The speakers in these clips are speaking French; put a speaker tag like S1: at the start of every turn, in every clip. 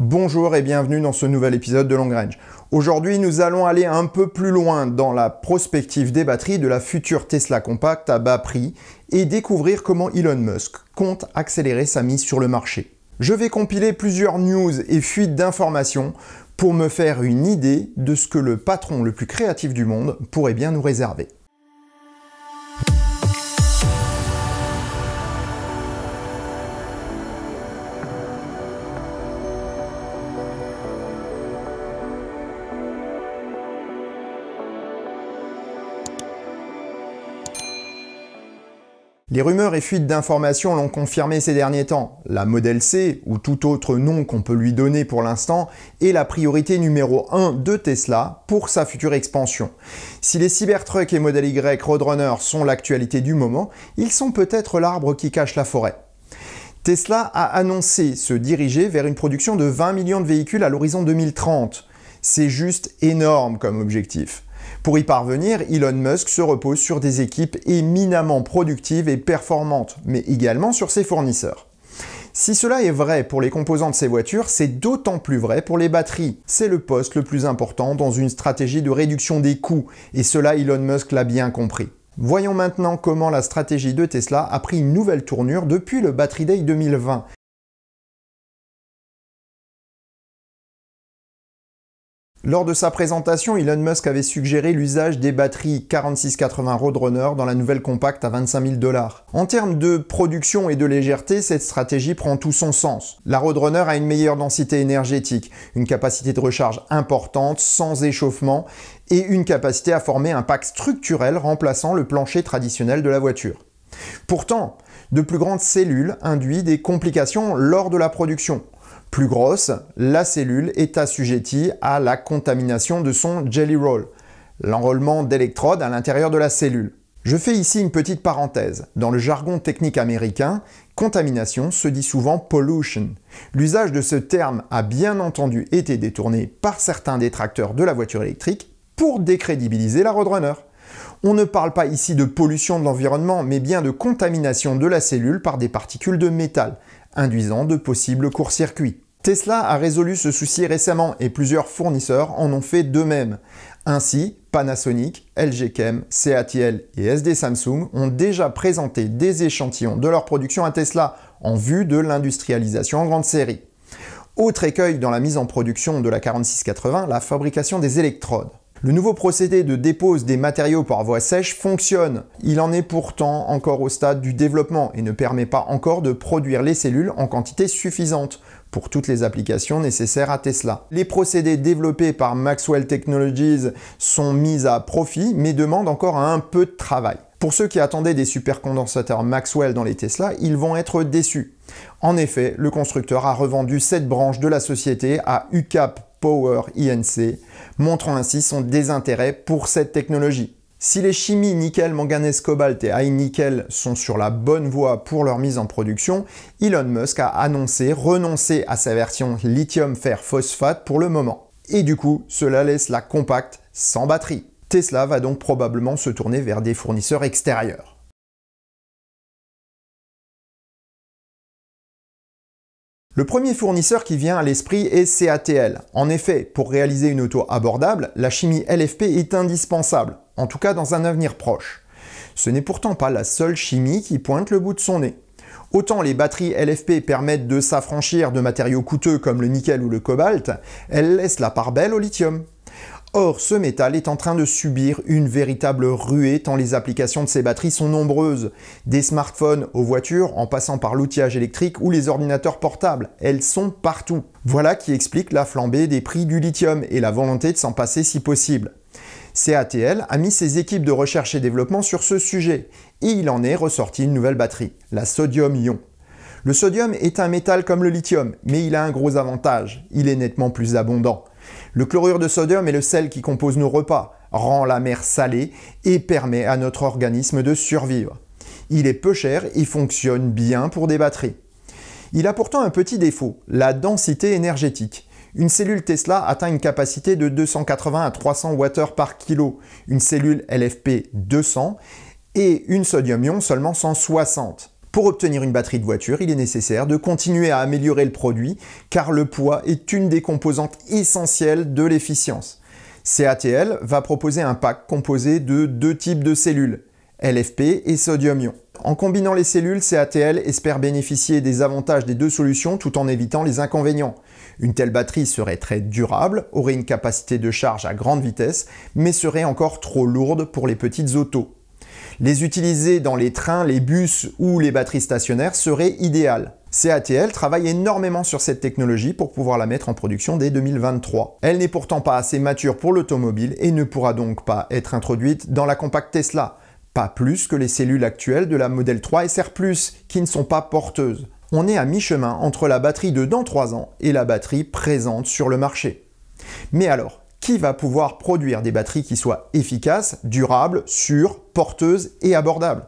S1: Bonjour et bienvenue dans ce nouvel épisode de Long Range. Aujourd'hui, nous allons aller un peu plus loin dans la prospective des batteries de la future Tesla Compact à bas prix et découvrir comment Elon Musk compte accélérer sa mise sur le marché. Je vais compiler plusieurs news et fuites d'informations pour me faire une idée de ce que le patron le plus créatif du monde pourrait bien nous réserver. Les rumeurs et fuites d'informations l'ont confirmé ces derniers temps. La Model C, ou tout autre nom qu'on peut lui donner pour l'instant, est la priorité numéro 1 de Tesla pour sa future expansion. Si les Cybertruck et Model Y Roadrunner sont l'actualité du moment, ils sont peut-être l'arbre qui cache la forêt. Tesla a annoncé se diriger vers une production de 20 millions de véhicules à l'horizon 2030. C'est juste énorme comme objectif. Pour y parvenir, Elon Musk se repose sur des équipes éminemment productives et performantes, mais également sur ses fournisseurs. Si cela est vrai pour les composants de ces voitures, c'est d'autant plus vrai pour les batteries. C'est le poste le plus important dans une stratégie de réduction des coûts, et cela Elon Musk l'a bien compris. Voyons maintenant comment la stratégie de Tesla a pris une nouvelle tournure depuis le Battery Day 2020, Lors de sa présentation, Elon Musk avait suggéré l'usage des batteries 4680 Roadrunner dans la nouvelle compacte à 25 000 dollars. En termes de production et de légèreté, cette stratégie prend tout son sens. La Roadrunner a une meilleure densité énergétique, une capacité de recharge importante, sans échauffement, et une capacité à former un pack structurel remplaçant le plancher traditionnel de la voiture. Pourtant, de plus grandes cellules induisent des complications lors de la production plus grosse, la cellule est assujettie à la contamination de son jelly roll, l'enrôlement d'électrodes à l'intérieur de la cellule. Je fais ici une petite parenthèse. Dans le jargon technique américain, contamination se dit souvent pollution. L'usage de ce terme a bien entendu été détourné par certains détracteurs de la voiture électrique pour décrédibiliser la Roadrunner. On ne parle pas ici de pollution de l'environnement, mais bien de contamination de la cellule par des particules de métal, induisant de possibles courts-circuits. Tesla a résolu ce souci récemment et plusieurs fournisseurs en ont fait de même. Ainsi, Panasonic, LG Chem, CATL et SD Samsung ont déjà présenté des échantillons de leur production à Tesla en vue de l'industrialisation en grande série. Autre écueil dans la mise en production de la 4680, la fabrication des électrodes. Le nouveau procédé de dépose des matériaux par voie sèche fonctionne. Il en est pourtant encore au stade du développement et ne permet pas encore de produire les cellules en quantité suffisante pour toutes les applications nécessaires à Tesla. Les procédés développés par Maxwell Technologies sont mis à profit, mais demandent encore un peu de travail. Pour ceux qui attendaient des supercondensateurs Maxwell dans les Tesla, ils vont être déçus. En effet, le constructeur a revendu cette branche de la société à UCAP Power INC, montrant ainsi son désintérêt pour cette technologie. Si les chimies nickel, manganèse, cobalt et high nickel sont sur la bonne voie pour leur mise en production, Elon Musk a annoncé renoncer à sa version lithium fer phosphate pour le moment. Et du coup, cela laisse la compacte sans batterie. Tesla va donc probablement se tourner vers des fournisseurs extérieurs. Le premier fournisseur qui vient à l'esprit est CATL. En effet, pour réaliser une auto abordable, la chimie LFP est indispensable, en tout cas dans un avenir proche. Ce n'est pourtant pas la seule chimie qui pointe le bout de son nez. Autant les batteries LFP permettent de s'affranchir de matériaux coûteux comme le nickel ou le cobalt, elles laissent la part belle au lithium. Or, ce métal est en train de subir une véritable ruée tant les applications de ces batteries sont nombreuses. Des smartphones aux voitures, en passant par l'outillage électrique ou les ordinateurs portables, elles sont partout. Voilà qui explique la flambée des prix du lithium et la volonté de s'en passer si possible. CATL a mis ses équipes de recherche et développement sur ce sujet, et il en est ressorti une nouvelle batterie, la sodium-ion. Le sodium est un métal comme le lithium, mais il a un gros avantage, il est nettement plus abondant. Le chlorure de sodium est le sel qui compose nos repas, rend la mer salée et permet à notre organisme de survivre. Il est peu cher et fonctionne bien pour des batteries. Il a pourtant un petit défaut, la densité énergétique. Une cellule Tesla atteint une capacité de 280 à 300 Wh par kilo, une cellule LFP 200 et une sodium-ion seulement 160. Pour obtenir une batterie de voiture, il est nécessaire de continuer à améliorer le produit car le poids est une des composantes essentielles de l'efficience. CATL va proposer un pack composé de deux types de cellules, LFP et sodium-ion. En combinant les cellules, CATL espère bénéficier des avantages des deux solutions tout en évitant les inconvénients. Une telle batterie serait très durable, aurait une capacité de charge à grande vitesse, mais serait encore trop lourde pour les petites autos. Les utiliser dans les trains, les bus ou les batteries stationnaires serait idéal. CATL travaille énormément sur cette technologie pour pouvoir la mettre en production dès 2023. Elle n'est pourtant pas assez mature pour l'automobile et ne pourra donc pas être introduite dans la compact Tesla, pas plus que les cellules actuelles de la Model 3 SR+, qui ne sont pas porteuses. On est à mi-chemin entre la batterie de dans 3 ans et la batterie présente sur le marché. Mais alors, qui va pouvoir produire des batteries qui soient efficaces, durables, sûres, porteuses et abordables.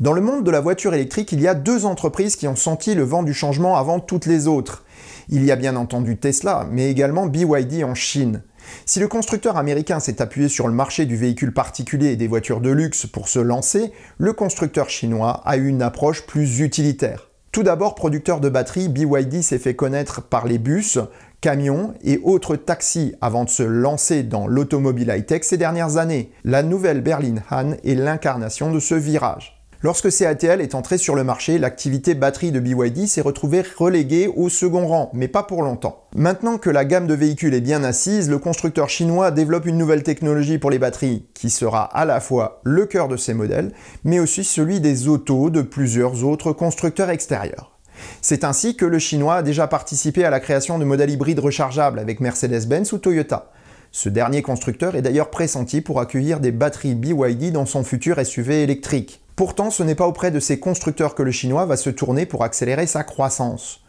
S1: Dans le monde de la voiture électrique, il y a deux entreprises qui ont senti le vent du changement avant toutes les autres. Il y a bien entendu Tesla, mais également BYD en Chine. Si le constructeur américain s'est appuyé sur le marché du véhicule particulier et des voitures de luxe pour se lancer, le constructeur chinois a eu une approche plus utilitaire. Tout d'abord, producteur de batteries, BYD s'est fait connaître par les bus, camions et autres taxis avant de se lancer dans l'automobile high-tech ces dernières années. La nouvelle berline Han est l'incarnation de ce virage. Lorsque CATL est entré sur le marché, l'activité batterie de BYD s'est retrouvée reléguée au second rang, mais pas pour longtemps. Maintenant que la gamme de véhicules est bien assise, le constructeur chinois développe une nouvelle technologie pour les batteries, qui sera à la fois le cœur de ses modèles, mais aussi celui des autos de plusieurs autres constructeurs extérieurs. C'est ainsi que le Chinois a déjà participé à la création de modèles hybrides rechargeables avec Mercedes-Benz ou Toyota. Ce dernier constructeur est d'ailleurs pressenti pour accueillir des batteries BYD dans son futur SUV électrique. Pourtant, ce n'est pas auprès de ces constructeurs que le chinois va se tourner pour accélérer sa croissance.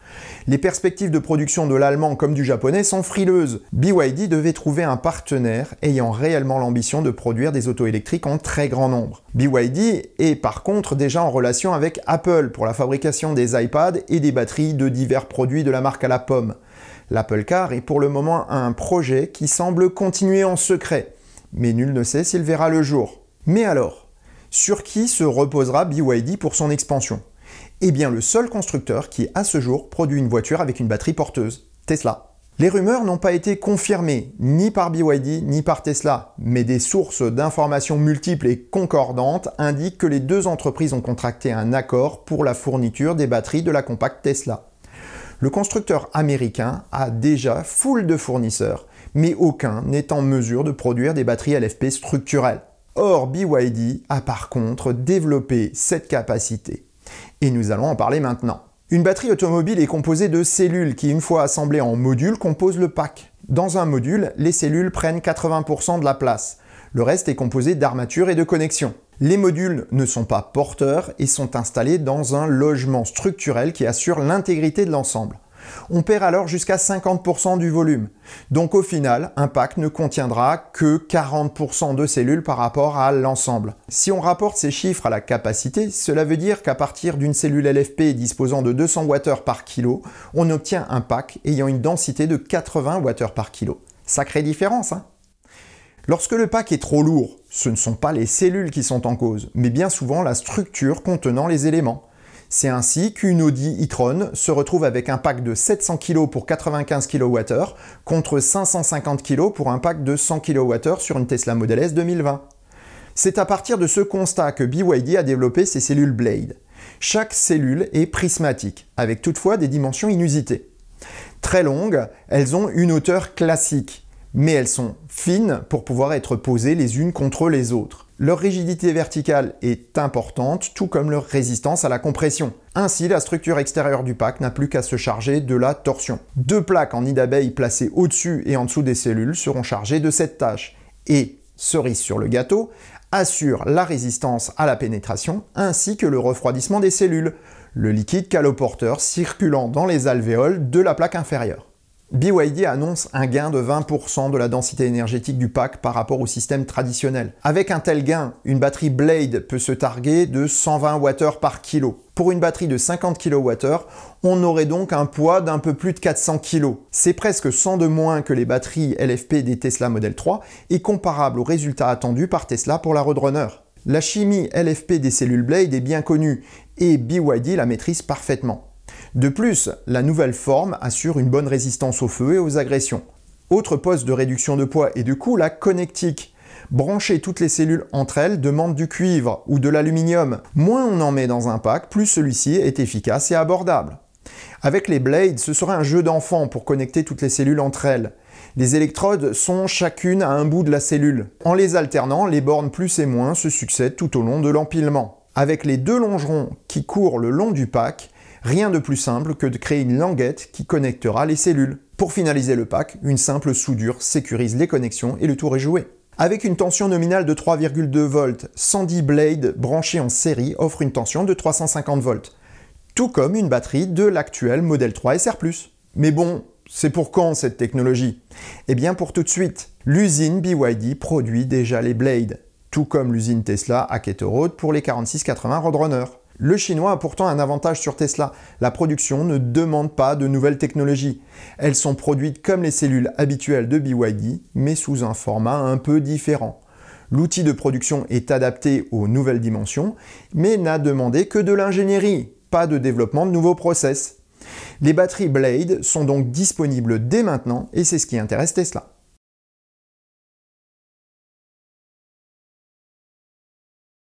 S1: Les perspectives de production de l'allemand comme du japonais sont frileuses. BYD devait trouver un partenaire ayant réellement l'ambition de produire des autos électriques en très grand nombre. BYD est par contre déjà en relation avec Apple pour la fabrication des iPads et des batteries de divers produits de la marque à la pomme. L'Apple Car est pour le moment un projet qui semble continuer en secret, mais nul ne sait s'il verra le jour. Mais alors, sur qui se reposera BYD pour son expansion Eh bien le seul constructeur qui à ce jour produit une voiture avec une batterie porteuse, Tesla. Les rumeurs n'ont pas été confirmées ni par BYD ni par Tesla, mais des sources d'informations multiples et concordantes indiquent que les deux entreprises ont contracté un accord pour la fourniture des batteries de la compacte Tesla. Le constructeur américain a déjà foule de fournisseurs, mais aucun n'est en mesure de produire des batteries LFP structurelles. Or, BYD a par contre développé cette capacité. Et nous allons en parler maintenant. Une batterie automobile est composée de cellules qui, une fois assemblées en modules, composent le pack. Dans un module, les cellules prennent 80% de la place. Le reste est composé d'armature et de connexions. Les modules ne sont pas porteurs et sont installés dans un logement structurel qui assure l'intégrité de l'ensemble. On perd alors jusqu'à 50% du volume. Donc au final, un pack ne contiendra que 40% de cellules par rapport à l'ensemble. Si on rapporte ces chiffres à la capacité, cela veut dire qu'à partir d'une cellule LFP disposant de 200 Wh par kilo, on obtient un pack ayant une densité de 80 Wh par kilo. Sacrée différence, hein Lorsque le pack est trop lourd, ce ne sont pas les cellules qui sont en cause, mais bien souvent la structure contenant les éléments. C'est ainsi qu'une Audi e-tron se retrouve avec un pack de 700 kg pour 95 kWh contre 550 kg pour un pack de 100 kWh sur une Tesla Model S 2020. C'est à partir de ce constat que BYD a développé ses cellules Blade. Chaque cellule est prismatique, avec toutefois des dimensions inusitées. Très longues, elles ont une hauteur classique, mais elles sont fines pour pouvoir être posées les unes contre les autres. Leur rigidité verticale est importante, tout comme leur résistance à la compression. Ainsi, la structure extérieure du pack n'a plus qu'à se charger de la torsion. Deux plaques en nid d'abeille placées au-dessus et en dessous des cellules seront chargées de cette tâche. Et, cerise sur le gâteau, assurent la résistance à la pénétration ainsi que le refroidissement des cellules, le liquide caloporteur circulant dans les alvéoles de la plaque inférieure. BYD annonce un gain de 20% de la densité énergétique du pack par rapport au système traditionnel. Avec un tel gain, une batterie Blade peut se targuer de 120 Wh par kilo. Pour une batterie de 50 kWh, on aurait donc un poids d'un peu plus de 400 kg. C'est presque 100 de moins que les batteries LFP des Tesla Model 3 et comparable aux résultats attendus par Tesla pour la Roadrunner. La chimie LFP des cellules Blade est bien connue et BYD la maîtrise parfaitement. De plus, la nouvelle forme assure une bonne résistance au feu et aux agressions. Autre poste de réduction de poids et de coût, la connectique. Brancher toutes les cellules entre elles demande du cuivre ou de l'aluminium. Moins on en met dans un pack, plus celui-ci est efficace et abordable. Avec les blades, ce serait un jeu d'enfant pour connecter toutes les cellules entre elles. Les électrodes sont chacune à un bout de la cellule. En les alternant, les bornes plus et moins se succèdent tout au long de l'empilement. Avec les deux longerons qui courent le long du pack, Rien de plus simple que de créer une languette qui connectera les cellules. Pour finaliser le pack, une simple soudure sécurise les connexions et le tour est joué. Avec une tension nominale de 3,2 volts, 110 Blade branché en série offre une tension de 350 volts, tout comme une batterie de l'actuel modèle 3 SR+. Mais bon, c'est pour quand cette technologie Eh bien pour tout de suite. L'usine BYD produit déjà les Blades, tout comme l'usine Tesla à Road pour les 4680 Roadrunner. Le chinois a pourtant un avantage sur Tesla. La production ne demande pas de nouvelles technologies. Elles sont produites comme les cellules habituelles de BYD, mais sous un format un peu différent. L'outil de production est adapté aux nouvelles dimensions, mais n'a demandé que de l'ingénierie, pas de développement de nouveaux process. Les batteries Blade sont donc disponibles dès maintenant et c'est ce qui intéresse Tesla.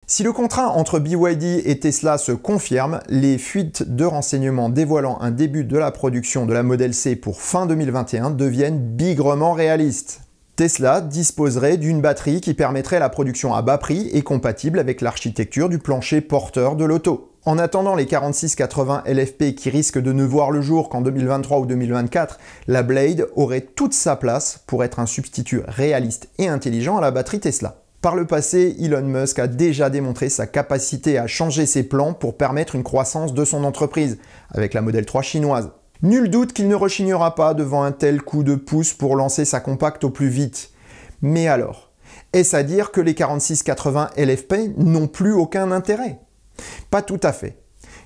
S1: Si le contrat entre BYD et Tesla se confirme, les fuites de renseignements dévoilant un début de la production de la Model C pour fin 2021 deviennent bigrement réalistes. Tesla disposerait d'une batterie qui permettrait la production à bas prix et compatible avec l'architecture du plancher porteur de l'auto. En attendant les 4680 LFP qui risquent de ne voir le jour qu'en 2023 ou 2024, la Blade aurait toute sa place pour être un substitut réaliste et intelligent à la batterie Tesla. Par le passé, Elon Musk a déjà démontré sa capacité à changer ses plans pour permettre une croissance de son entreprise, avec la Model 3 chinoise. Nul doute qu'il ne rechignera pas devant un tel coup de pouce pour lancer sa compacte au plus vite. Mais alors, est-ce à dire que les 4680 LFP n'ont plus aucun intérêt Pas tout à fait.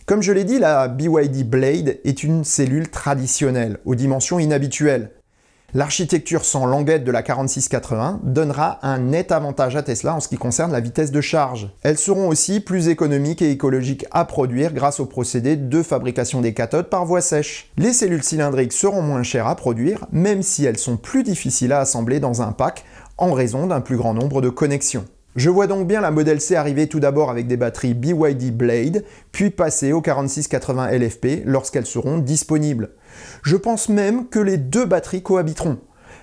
S1: Comme je l'ai dit, la BYD Blade est une cellule traditionnelle, aux dimensions inhabituelles. L'architecture sans languette de la 4680 donnera un net avantage à Tesla en ce qui concerne la vitesse de charge. Elles seront aussi plus économiques et écologiques à produire grâce au procédé de fabrication des cathodes par voie sèche. Les cellules cylindriques seront moins chères à produire, même si elles sont plus difficiles à assembler dans un pack en raison d'un plus grand nombre de connexions. Je vois donc bien la Model C arriver tout d'abord avec des batteries BYD Blade, puis passer aux 4680 LFP lorsqu'elles seront disponibles. Je pense même que les deux batteries cohabiteront,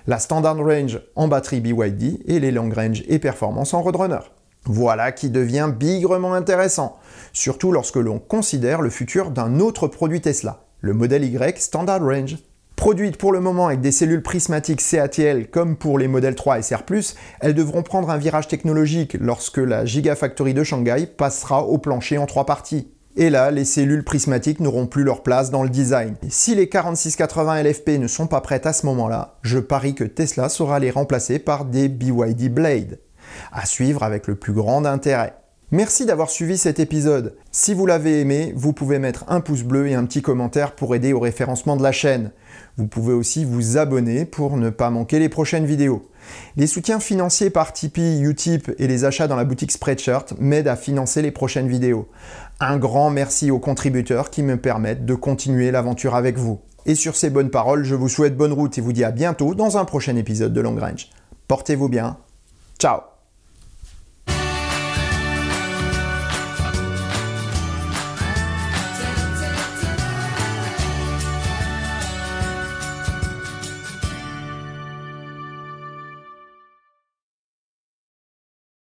S1: la Standard Range en batterie BYD et les Long Range et Performance en Roadrunner. Voilà qui devient bigrement intéressant, surtout lorsque l'on considère le futur d'un autre produit Tesla, le modèle Y Standard Range. Produites pour le moment avec des cellules prismatiques CATL comme pour les modèles 3 et SR+, elles devront prendre un virage technologique lorsque la Gigafactory de Shanghai passera au plancher en trois parties. Et là, les cellules prismatiques n'auront plus leur place dans le design. si les 4680 LFP ne sont pas prêtes à ce moment-là, je parie que Tesla saura les remplacer par des BYD Blade. À suivre avec le plus grand intérêt. Merci d'avoir suivi cet épisode. Si vous l'avez aimé, vous pouvez mettre un pouce bleu et un petit commentaire pour aider au référencement de la chaîne. Vous pouvez aussi vous abonner pour ne pas manquer les prochaines vidéos. Les soutiens financiers par Tipeee, Utip et les achats dans la boutique Spreadshirt m'aident à financer les prochaines vidéos. Un grand merci aux contributeurs qui me permettent de continuer l'aventure avec vous. Et sur ces bonnes paroles, je vous souhaite bonne route et vous dis à bientôt dans un prochain épisode de Long Range. Portez-vous bien. Ciao